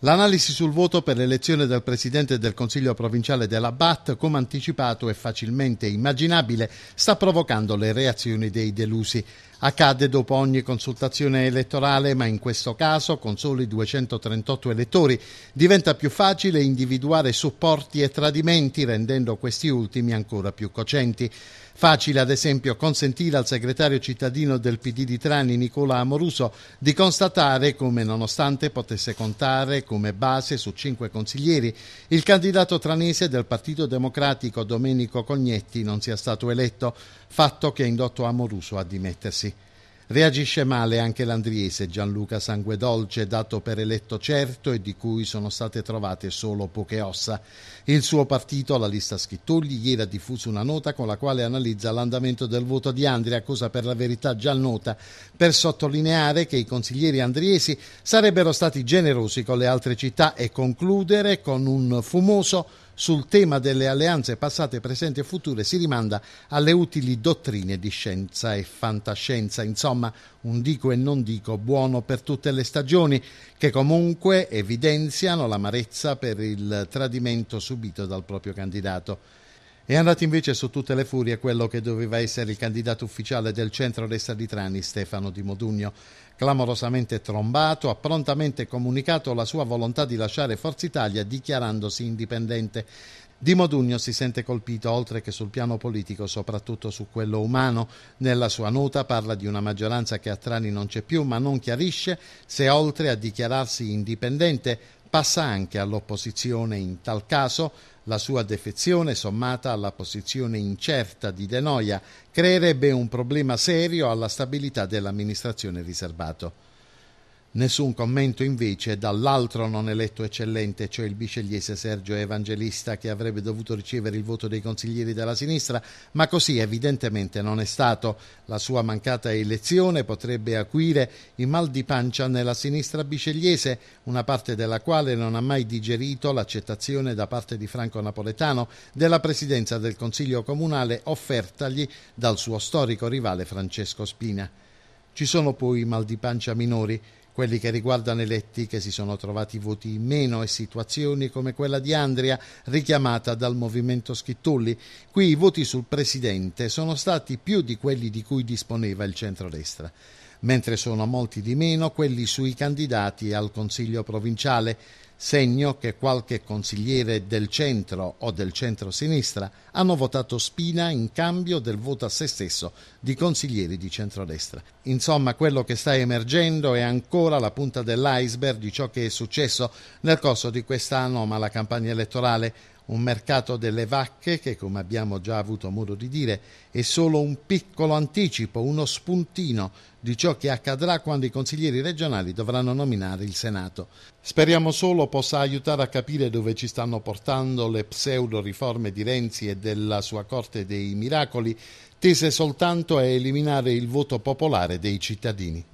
L'analisi sul voto per l'elezione del Presidente del Consiglio provinciale della BAT, come anticipato e facilmente immaginabile, sta provocando le reazioni dei delusi. Accade dopo ogni consultazione elettorale, ma in questo caso, con soli 238 elettori, diventa più facile individuare supporti e tradimenti, rendendo questi ultimi ancora più cocenti. Facile, ad esempio, consentire al segretario cittadino del PD di Trani, Nicola Amoruso, di constatare come, nonostante potesse contare come base su cinque consiglieri, il candidato tranese del Partito Democratico Domenico Cognetti non sia stato eletto, fatto che ha indotto Amoruso a dimettersi. Reagisce male anche l'andriese Gianluca Sanguedolce, dato per eletto certo e di cui sono state trovate solo poche ossa. Il suo partito, la lista Schittogli, ieri ha diffuso una nota con la quale analizza l'andamento del voto di Andria, cosa per la verità già nota, per sottolineare che i consiglieri andriesi sarebbero stati generosi con le altre città e concludere con un fumoso sul tema delle alleanze passate, presenti e future si rimanda alle utili dottrine di scienza e fantascienza, insomma un dico e non dico buono per tutte le stagioni, che comunque evidenziano l'amarezza per il tradimento subito dal proprio candidato. È andato invece su tutte le furie quello che doveva essere il candidato ufficiale del centro-destra di Trani, Stefano Di Modugno. Clamorosamente trombato, ha prontamente comunicato la sua volontà di lasciare Forza Italia dichiarandosi indipendente. Di Modugno si sente colpito oltre che sul piano politico, soprattutto su quello umano. Nella sua nota parla di una maggioranza che a Trani non c'è più, ma non chiarisce se oltre a dichiararsi indipendente passa anche all'opposizione. In tal caso la sua defezione, sommata alla posizione incerta di De Noia, creerebbe un problema serio alla stabilità dell'amministrazione riservato. Nessun commento invece dall'altro non eletto eccellente, cioè il bicegliese Sergio Evangelista, che avrebbe dovuto ricevere il voto dei consiglieri della sinistra, ma così evidentemente non è stato. La sua mancata elezione potrebbe acuire i mal di pancia nella sinistra bicegliese, una parte della quale non ha mai digerito l'accettazione da parte di Franco Napoletano della presidenza del Consiglio Comunale offertagli dal suo storico rivale Francesco Spina. Ci sono poi i mal di pancia minori quelli che riguardano eletti che si sono trovati voti in meno e situazioni come quella di Andria richiamata dal movimento Schittulli. Qui i voti sul presidente sono stati più di quelli di cui disponeva il centrodestra mentre sono molti di meno quelli sui candidati al Consiglio provinciale segno che qualche consigliere del centro o del centro-sinistra hanno votato Spina in cambio del voto a se stesso di consiglieri di centrodestra. Insomma, quello che sta emergendo è ancora la punta dell'iceberg di ciò che è successo nel corso di questa anomala campagna elettorale, un mercato delle vacche che, come abbiamo già avuto modo di dire, è solo un piccolo anticipo, uno spuntino di ciò che accadrà quando i consiglieri regionali dovranno nominare il Senato. Speriamo solo solo possa aiutare a capire dove ci stanno portando le pseudo riforme di Renzi e della sua corte dei miracoli, tese soltanto a eliminare il voto popolare dei cittadini.